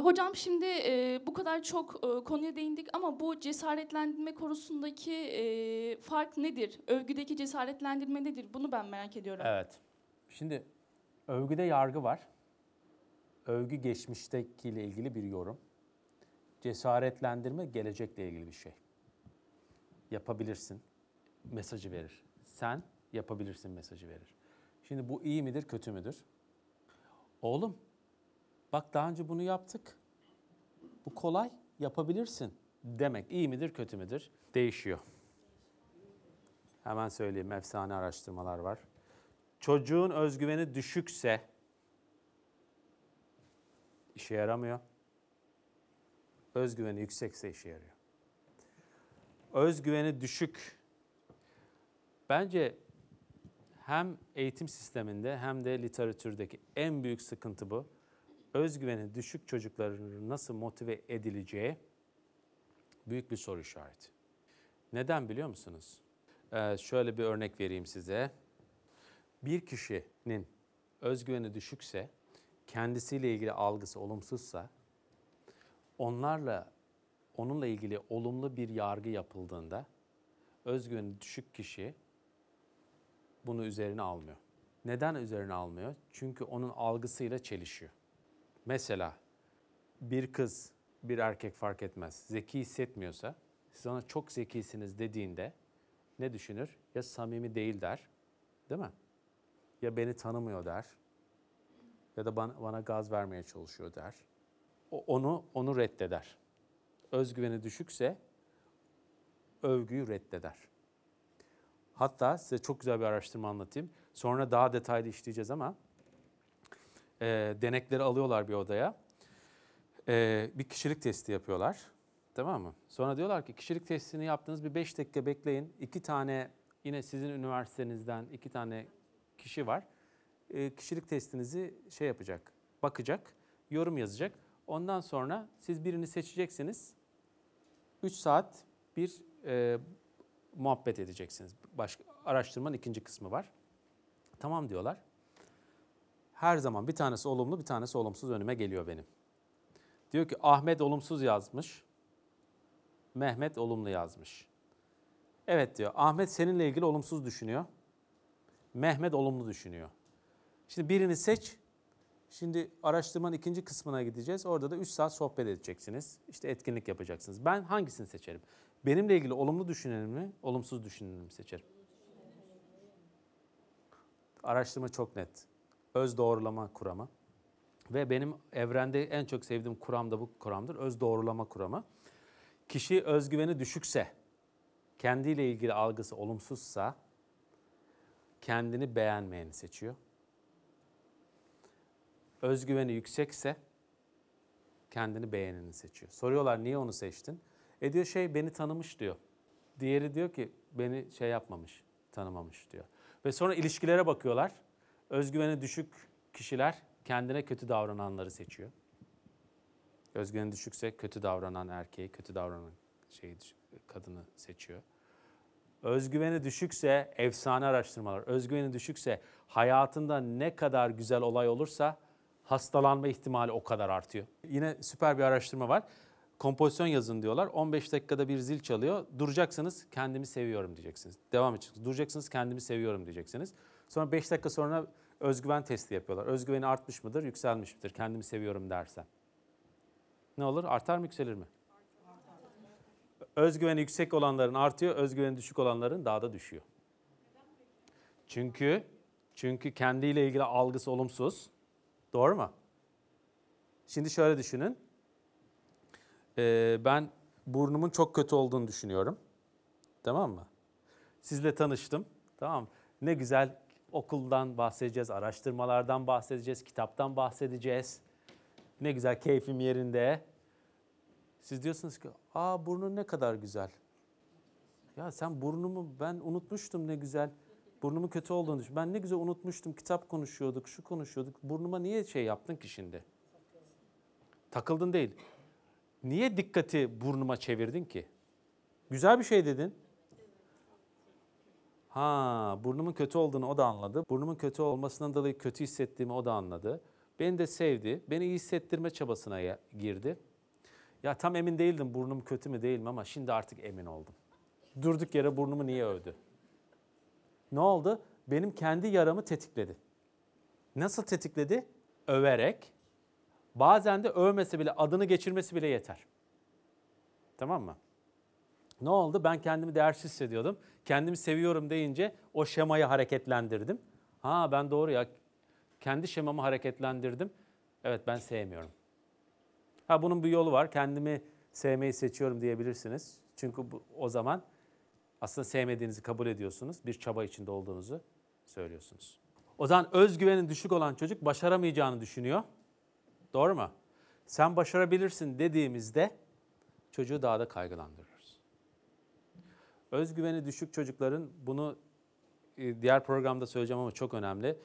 Ee, hocam şimdi e, bu kadar çok e, konuya değindik ama bu cesaretlendirme konusundaki e, fark nedir? Övgüdeki cesaretlendirme nedir? Bunu ben merak ediyorum. Evet. Şimdi övgüde yargı var. Övgü geçmiştekiyle ilgili bir yorum. Cesaretlendirme gelecekle ilgili bir şey. Yapabilirsin mesajı verir. Sen yapabilirsin mesajı verir. Şimdi bu iyi midir, kötü müdür? Oğlum Bak daha önce bunu yaptık. Bu kolay, yapabilirsin demek. İyi midir, kötü müdür? Değişiyor. Hemen söyleyeyim, efsane araştırmalar var. Çocuğun özgüveni düşükse işe yaramıyor. Özgüveni yüksekse işe yarıyor. Özgüveni düşük. Bence hem eğitim sisteminde hem de literatürdeki en büyük sıkıntı bu özgüveni düşük çocukların nasıl motive edileceği büyük bir soru işareti. Neden biliyor musunuz? Ee, şöyle bir örnek vereyim size. Bir kişinin özgüveni düşükse, kendisiyle ilgili algısı olumsuzsa, onlarla onunla ilgili olumlu bir yargı yapıldığında özgüveni düşük kişi bunu üzerine almıyor. Neden üzerine almıyor? Çünkü onun algısıyla çelişiyor. Mesela bir kız, bir erkek fark etmez. Zeki hissetmiyorsa, siz ona çok zekisiniz dediğinde ne düşünür? Ya samimi değil der, değil mi? Ya beni tanımıyor der. Ya da bana, bana gaz vermeye çalışıyor der. O, onu onu reddeder. Özgüveni düşükse övgüyü reddeder. Hatta size çok güzel bir araştırma anlatayım. Sonra daha detaylı işleyeceğiz ama e, denekleri alıyorlar bir odaya. E, bir kişilik testi yapıyorlar. Tamam mı? Sonra diyorlar ki kişilik testini yaptınız bir 5 dakika bekleyin. İki tane yine sizin üniversitenizden iki tane kişi var. E, kişilik testinizi şey yapacak, bakacak, yorum yazacak. Ondan sonra siz birini seçeceksiniz. 3 saat bir e, muhabbet edeceksiniz. Başka, araştırmanın ikinci kısmı var. Tamam diyorlar her zaman bir tanesi olumlu bir tanesi olumsuz önüme geliyor benim. Diyor ki Ahmet olumsuz yazmış. Mehmet olumlu yazmış. Evet diyor. Ahmet seninle ilgili olumsuz düşünüyor. Mehmet olumlu düşünüyor. Şimdi birini seç. Şimdi araştırmanın ikinci kısmına gideceğiz. Orada da 3 saat sohbet edeceksiniz. İşte etkinlik yapacaksınız. Ben hangisini seçerim? Benimle ilgili olumlu düşüneni mi, olumsuz düşüneni mi seçerim? Araştırma çok net öz doğrulama kuramı. Ve benim evrende en çok sevdiğim kuram da bu kuramdır. Öz doğrulama kuramı. Kişi özgüveni düşükse, kendiyle ilgili algısı olumsuzsa kendini beğenmeyeni seçiyor. Özgüveni yüksekse kendini beğeneni seçiyor. Soruyorlar niye onu seçtin? E diyor şey beni tanımış diyor. Diğeri diyor ki beni şey yapmamış, tanımamış diyor. Ve sonra ilişkilere bakıyorlar. Özgüveni düşük kişiler kendine kötü davrananları seçiyor. Özgüveni düşükse kötü davranan erkeği, kötü davranan şeyi, kadını seçiyor. Özgüveni düşükse efsane araştırmalar, özgüveni düşükse hayatında ne kadar güzel olay olursa hastalanma ihtimali o kadar artıyor. Yine süper bir araştırma var. Kompozisyon yazın diyorlar. 15 dakikada bir zil çalıyor. Duracaksınız kendimi seviyorum diyeceksiniz. Devam edeceksiniz. Duracaksınız kendimi seviyorum diyeceksiniz. Sonra 5 dakika sonra özgüven testi yapıyorlar. Özgüveni artmış mıdır, yükselmiş midir kendimi seviyorum dersen? Ne olur? Artar mı, yükselir mi? Özgüveni yüksek olanların artıyor, özgüveni düşük olanların daha da düşüyor. Çünkü çünkü kendiyle ilgili algısı olumsuz. Doğru mu? Şimdi şöyle düşünün. Ee, ben burnumun çok kötü olduğunu düşünüyorum. Tamam mı? Sizle tanıştım. Tamam. Ne güzel Okuldan bahsedeceğiz, araştırmalardan bahsedeceğiz, kitaptan bahsedeceğiz. Ne güzel keyfim yerinde. Siz diyorsunuz ki, aa burnun ne kadar güzel. Ya sen burnumu, ben unutmuştum ne güzel. Burnumu kötü olduğunu düşün. Ben ne güzel unutmuştum, kitap konuşuyorduk, şu konuşuyorduk. Burnuma niye şey yaptın ki şimdi? Takıldın değil. Niye dikkati burnuma çevirdin ki? Güzel bir şey dedin. Ha burnumun kötü olduğunu o da anladı. Burnumun kötü olmasından dolayı kötü hissettiğimi o da anladı. Beni de sevdi. Beni iyi hissettirme çabasına girdi. Ya tam emin değildim burnum kötü mü değil mi ama şimdi artık emin oldum. Durduk yere burnumu niye övdü? Ne oldu? Benim kendi yaramı tetikledi. Nasıl tetikledi? Överek. Bazen de övmese bile adını geçirmesi bile yeter. Tamam mı? Ne oldu? Ben kendimi değersiz hissediyordum. Kendimi seviyorum deyince o şemayı hareketlendirdim. Ha ben doğru ya. Kendi şemamı hareketlendirdim. Evet ben sevmiyorum. Ha bunun bir yolu var. Kendimi sevmeyi seçiyorum diyebilirsiniz. Çünkü bu, o zaman aslında sevmediğinizi kabul ediyorsunuz. Bir çaba içinde olduğunuzu söylüyorsunuz. O zaman özgüvenin düşük olan çocuk başaramayacağını düşünüyor. Doğru mu? Sen başarabilirsin dediğimizde çocuğu daha da kaygılandırır. Özgüveni düşük çocukların bunu e, diğer programda söyleyeceğim ama çok önemli.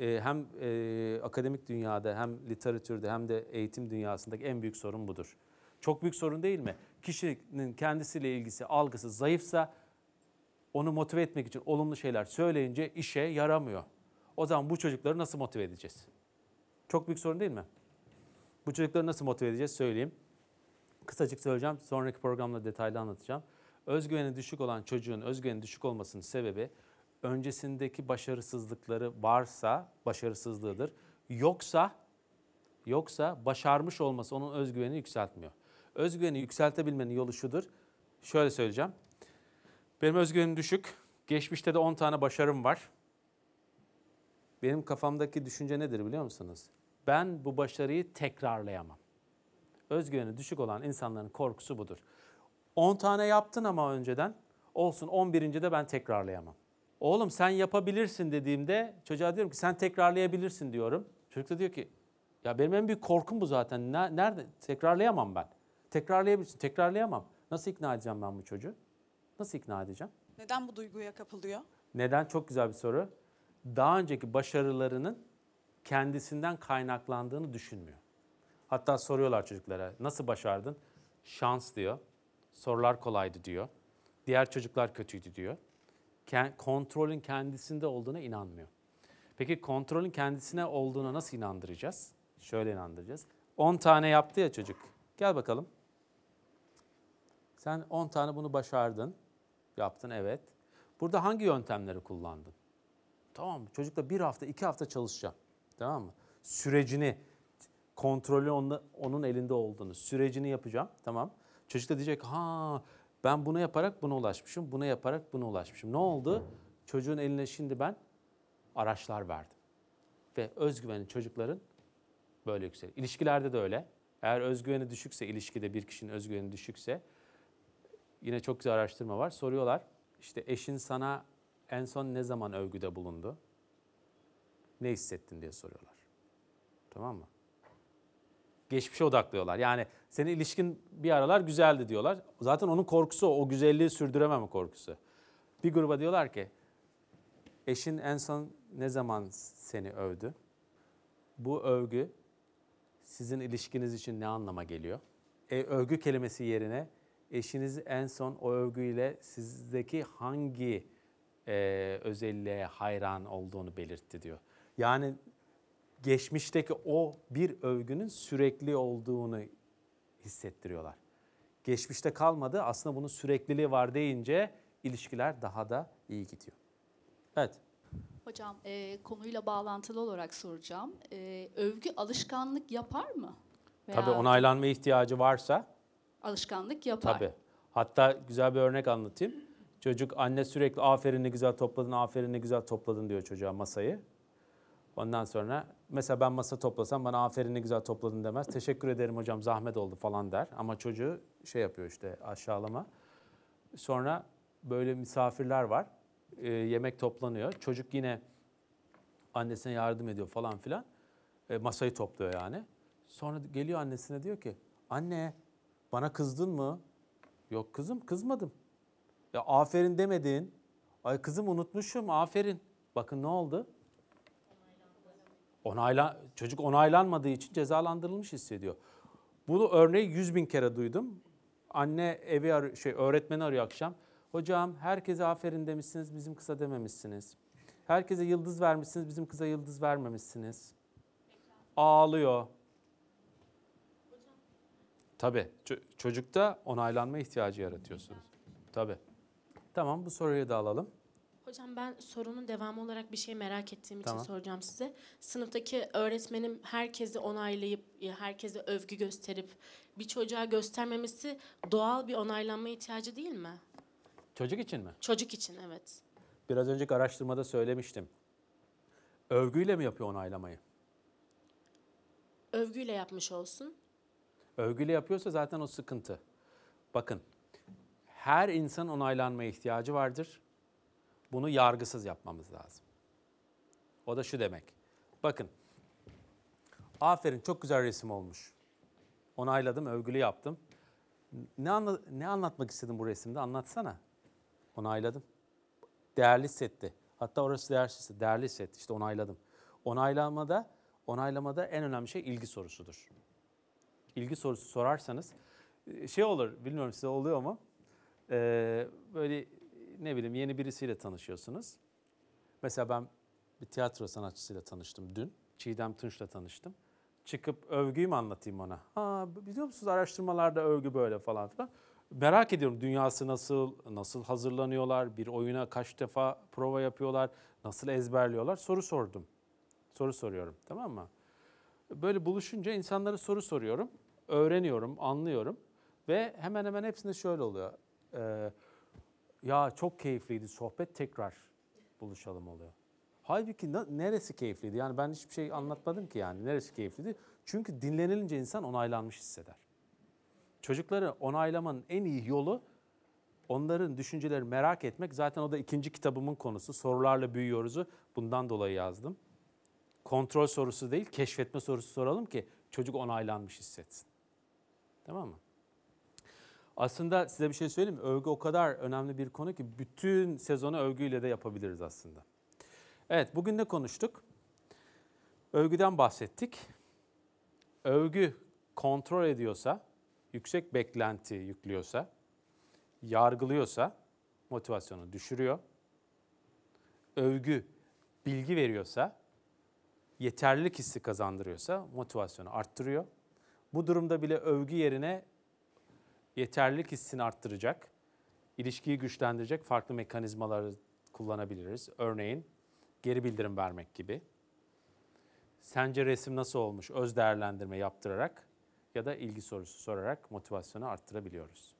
E, hem e, akademik dünyada hem literatürde hem de eğitim dünyasındaki en büyük sorun budur. Çok büyük sorun değil mi? Kişinin kendisiyle ilgisi, algısı zayıfsa onu motive etmek için olumlu şeyler söyleyince işe yaramıyor. O zaman bu çocukları nasıl motive edeceğiz? Çok büyük sorun değil mi? Bu çocukları nasıl motive edeceğiz söyleyeyim. Kısacık söyleyeceğim. Sonraki programda detaylı anlatacağım. Özgüveni düşük olan çocuğun özgüveni düşük olmasının sebebi öncesindeki başarısızlıkları varsa başarısızlığıdır. Yoksa yoksa başarmış olması onun özgüvenini yükseltmiyor. Özgüveni yükseltebilmenin yolu şudur. Şöyle söyleyeceğim. Benim özgüvenim düşük. Geçmişte de 10 tane başarım var. Benim kafamdaki düşünce nedir biliyor musunuz? Ben bu başarıyı tekrarlayamam. Özgüveni düşük olan insanların korkusu budur. 10 tane yaptın ama önceden. Olsun 11. de ben tekrarlayamam. Oğlum sen yapabilirsin dediğimde çocuğa diyorum ki sen tekrarlayabilirsin diyorum. Çocuk da diyor ki ya benim en büyük korkum bu zaten. Nerede? Tekrarlayamam ben. Tekrarlayabilirsin. Tekrarlayamam. Nasıl ikna edeceğim ben bu çocuğu? Nasıl ikna edeceğim? Neden bu duyguya kapılıyor? Neden? Çok güzel bir soru. Daha önceki başarılarının kendisinden kaynaklandığını düşünmüyor. Hatta soruyorlar çocuklara nasıl başardın? Şans diyor sorular kolaydı diyor. Diğer çocuklar kötüydü diyor. kontrolün kendisinde olduğuna inanmıyor. Peki kontrolün kendisine olduğuna nasıl inandıracağız? Şöyle inandıracağız. 10 tane yaptı ya çocuk. Gel bakalım. Sen 10 tane bunu başardın. Yaptın evet. Burada hangi yöntemleri kullandın? Tamam mı? Çocukla bir hafta, iki hafta çalışacağım. Tamam mı? Sürecini, kontrolü onun elinde olduğunu, sürecini yapacağım. Tamam. Çocuk da diyecek ha ben bunu yaparak buna ulaşmışım, bunu yaparak buna ulaşmışım. Ne oldu? Çocuğun eline şimdi ben araçlar verdim. Ve özgüveni çocukların böyle yükselir. İlişkilerde de öyle. Eğer özgüveni düşükse, ilişkide bir kişinin özgüveni düşükse, yine çok güzel araştırma var. Soruyorlar, işte eşin sana en son ne zaman övgüde bulundu? Ne hissettin diye soruyorlar. Tamam mı? geçmişe odaklıyorlar. Yani senin ilişkin bir aralar güzeldi diyorlar. Zaten onun korkusu o, o güzelliği sürdürememe korkusu. Bir gruba diyorlar ki eşin en son ne zaman seni övdü? Bu övgü sizin ilişkiniz için ne anlama geliyor? E, övgü kelimesi yerine eşiniz en son o övgüyle sizdeki hangi e, özelliğe hayran olduğunu belirtti diyor. Yani geçmişteki o bir övgünün sürekli olduğunu hissettiriyorlar. Geçmişte kalmadı aslında bunun sürekliliği var deyince ilişkiler daha da iyi gidiyor. Evet. Hocam e, konuyla bağlantılı olarak soracağım. E, övgü alışkanlık yapar mı? Veya Tabii onaylanma ihtiyacı varsa. Alışkanlık yapar. Tabii. Hatta güzel bir örnek anlatayım. Çocuk anne sürekli aferin ne güzel topladın, aferin ne güzel topladın diyor çocuğa masayı. Ondan sonra Mesela ben masa toplasam bana aferin ne güzel topladın demez. Teşekkür ederim hocam zahmet oldu falan der. Ama çocuğu şey yapıyor işte aşağılama. Sonra böyle misafirler var. E, yemek toplanıyor. Çocuk yine annesine yardım ediyor falan filan. E, masayı topluyor yani. Sonra geliyor annesine diyor ki anne bana kızdın mı? Yok kızım kızmadım. Ya aferin demedin. Ay kızım unutmuşum aferin. Bakın ne oldu? Onayla, çocuk onaylanmadığı için cezalandırılmış hissediyor. Bunu örneği yüz bin kere duydum. Anne evi ar- şey öğretmeni arıyor akşam. Hocam herkese aferin demişsiniz bizim kıza dememişsiniz. Herkese yıldız vermişsiniz bizim kıza yıldız vermemişsiniz. Ağlıyor. Tabii ç- çocukta onaylanma ihtiyacı yaratıyorsunuz. Tabii. Tamam bu soruyu da alalım. Hocam ben sorunun devamı olarak bir şey merak ettiğim için Tamam. soracağım size. Sınıftaki öğretmenim herkesi onaylayıp, herkese övgü gösterip bir çocuğa göstermemesi doğal bir onaylanma ihtiyacı değil mi? Çocuk için mi? Çocuk için evet. Biraz önceki araştırmada söylemiştim. Övgüyle mi yapıyor onaylamayı? Övgüyle yapmış olsun. Övgüyle yapıyorsa zaten o sıkıntı. Bakın, her insan onaylanma ihtiyacı vardır. Bunu yargısız yapmamız lazım. O da şu demek. Bakın. Aferin çok güzel resim olmuş. Onayladım, övgülü yaptım. Ne, anla, ne anlatmak istedim bu resimde? Anlatsana. Onayladım. Değerli hissetti. Hatta orası değerli hissetti. Değerli hissetti. İşte onayladım. Onaylamada, onaylamada en önemli şey ilgi sorusudur. İlgi sorusu sorarsanız e, şey olur, bilmiyorum size oluyor mu? Ee, böyle ne bileyim yeni birisiyle tanışıyorsunuz. Mesela ben bir tiyatro sanatçısıyla tanıştım dün. Çiğdem Tunç'la tanıştım. Çıkıp övgüyü mü anlatayım ona? Ha biliyor musunuz araştırmalarda övgü böyle falan filan. Merak ediyorum dünyası nasıl, nasıl hazırlanıyorlar, bir oyuna kaç defa prova yapıyorlar, nasıl ezberliyorlar soru sordum. Soru soruyorum tamam mı? Böyle buluşunca insanlara soru soruyorum, öğreniyorum, anlıyorum ve hemen hemen hepsinde şöyle oluyor. Ee, ya çok keyifliydi sohbet tekrar buluşalım oluyor. Halbuki neresi keyifliydi? Yani ben hiçbir şey anlatmadım ki yani neresi keyifliydi? Çünkü dinlenilince insan onaylanmış hisseder. Çocukları onaylamanın en iyi yolu onların düşünceleri merak etmek. Zaten o da ikinci kitabımın konusu. Sorularla büyüyoruz'u bundan dolayı yazdım. Kontrol sorusu değil, keşfetme sorusu soralım ki çocuk onaylanmış hissetsin. Tamam mı? Aslında size bir şey söyleyeyim mi? Övgü o kadar önemli bir konu ki bütün sezonu övgüyle de yapabiliriz aslında. Evet bugün ne konuştuk? Övgüden bahsettik. Övgü kontrol ediyorsa, yüksek beklenti yüklüyorsa, yargılıyorsa motivasyonu düşürüyor. Övgü bilgi veriyorsa, yeterlilik hissi kazandırıyorsa motivasyonu arttırıyor. Bu durumda bile övgü yerine yeterlilik hissini arttıracak, ilişkiyi güçlendirecek farklı mekanizmaları kullanabiliriz. Örneğin geri bildirim vermek gibi. Sence resim nasıl olmuş? Öz değerlendirme yaptırarak ya da ilgi sorusu sorarak motivasyonu arttırabiliyoruz.